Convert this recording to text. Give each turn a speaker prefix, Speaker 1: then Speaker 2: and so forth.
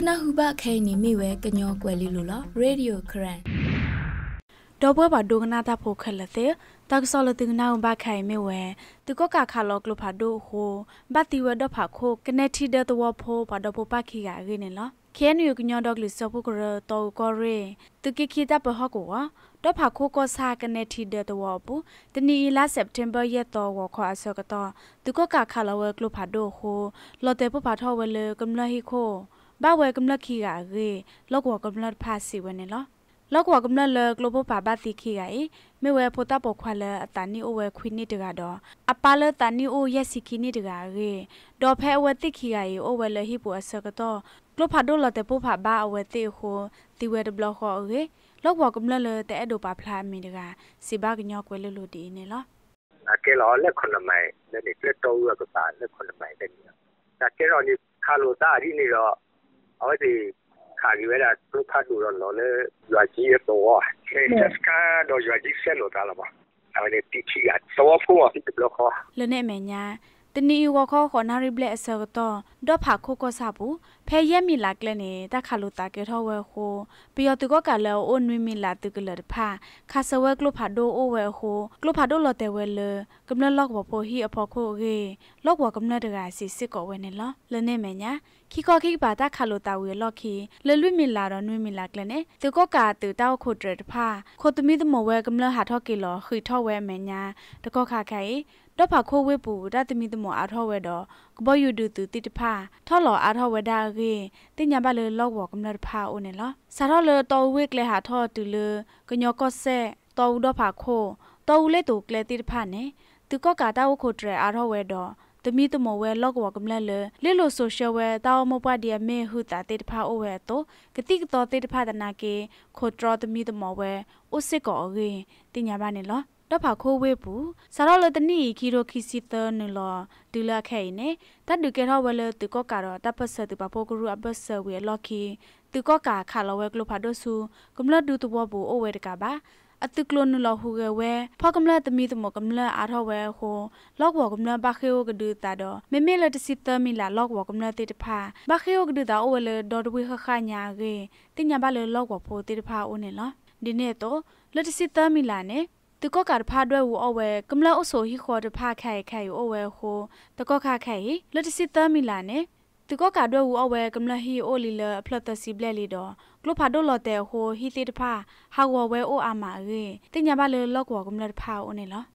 Speaker 1: နာဟုဘခဲနီမိဝဲကညောကွယ်လီလိုလားရေဒီယိုခရန်တော့ဘဘဒုံနာတာဖိုခလသေတက်ဆောလတင်နာဘခိုင်မေဝဲတကောကခါလောကလဖာဒိုဟိုဘတိဝဒဖာခိုကနေတီဒတဝဖိုဘဒပပခိကရင်းနေလားခဲနီယကညောဒေါကလစ်ဆပုကရတောကောရေတကိခိတာပဟကောတော့ဖာခိုကောစာကနေတီဒတဝပူတနီလာစက်တင်ဘာရက်တော်ဝခါဆောကတော့တကောကခါလောကလဖာဒိုဟိုလော်တေပပထောဝဲလေကမ္လဟီခို ba we kum lak khi ga ge lok wa kum lak pha si we ne lo lok wa kum lak le global pa ba ti khi ga e me we pho ta po khwa le atani o we khwi ni de ga do apa le tani o ye si khi ni de ga ge do phe we ti khi ga e o we le hi po asa ka to glo pha do lo te po pha ba o we ti ho ti we de blo ho ge lok wa kum lak le te do pa phla mi de ga si ba gnyo kwe le lo di ne lo
Speaker 2: အကဲလောလက်ခွန်မိုင်လည်းပြတော့ရကပါလက်ခွန်မိုင်တယ်။ဒါကဲတော့ဒီခါလိုတာရီနေတော့어디가기에라루파도로너네야지에또와체스카너야지셀로달아봐아니티치야또와포와블로커
Speaker 1: 르네메냐တနီဝခေါခေါနာရီဘလက်အစောတော့ဒေါ်ဖာခိုကဆပူဖဲရက်မီလာကလနေတခါလူတာကေထောဝဲခိုပျော်သူကကလောအိုနွေမီလာတုကလဖာခါဆဝဲကလဖာဒိုအိုဝဲခိုကလဖာဒိုလော်တဲဝဲလကမလလောက်ဘပိုဟီအဖော်ခိုရေလောက်ဝကမလတရာစီစစ်ကောဝဲနေလလနေမညာခီကောခိဘာတာခါလိုတာဝေလော့ခီလလွိမီလာတော့နွိမီလာကလနဲ့သူကောကာတူတောက်ခုတရတဖာခိုသမီသမဝဲကမလဟာထော့ကီလော်ခီထော့ဝဲမညာတကောခါခိုင်တော့ဖာခိုးဝဲပူတတမီတမအားထောဝဲတော့ကဘယူဒူတူတိတဖာထော်လော်အားထောဝဲဒါရင်တင်ညာပါလေလောက်ဝကမ္နတ်ဖာအိုနေလားစာထော်လေတော်ဝဲကလေဟာထော်တူလေကညောကော့ဆဲတော်ဦးတော့ဖာခိုးတော်ဦးလေတူကလေတိတဖာနေသူကော့ကာတာဝခိုတရအားထောဝဲတော့တမီတမဝဲလောက်ဝကမ္လလေလေလိုဆိုရှယ်ဝဲတာမပွားဒီမေဟူတာတေတဖာအိုဝဲတော့ကတိကတော်တေတဖာတနာကေခိုတရတမီတမဝဲဥစစ်ကောအရင်တင်ညာပါနေလားတော့ဖာခိုးဝေးပူစာတော့လတနီခီရိုခီစီတနလဒူလာခဲနေတတ်ဒူကေထောဝဲလတူကောကာတော့တပတ်ဆတူပါပိုဂရူအပတ်ဆဝဲလော်ခီတူကောကာခါလဝဲကလိုဖာဒိုဆူကမ္လဒူတူဘောဘူအိုဝဲတကပါအတုကလနလဟုကဝဲဖောက်ကမလတမီတမကမလအားထဝဲဟိုလောက်ဝကမလဘခေယကဒူတာတော့မေမေလတစီတမီလာလောက်ဝကမလတေတဖာဘခေယကဒူတာအိုဝဲလဒေါ်ဒဝီခခညာရေတင်ညာဘလလောက်ဝဖိုတေတဖာအိုနေလားဒီနေ့တော့လတစီတမီလာနဲ့တကောကာဖာဒွဲဝအဝဲကမလအဆိုဟီခေါ်တဖာခိုင်ခိုင်အဝဲဟိုတကောခခိုင်လတ်တစီသမီလာနဲ့တကောကာဒွဲဝအဝဲကမလဟီအိုလီလအဖလတ်တစီဘလက်လီတော့ကလဖာဒိုလော်တဲဟိုဟီတီတဖာဟာဝဝဲအိုအာမာရေတင်ညာပါလေလောက်ဝကမလတဖာအိုနေလား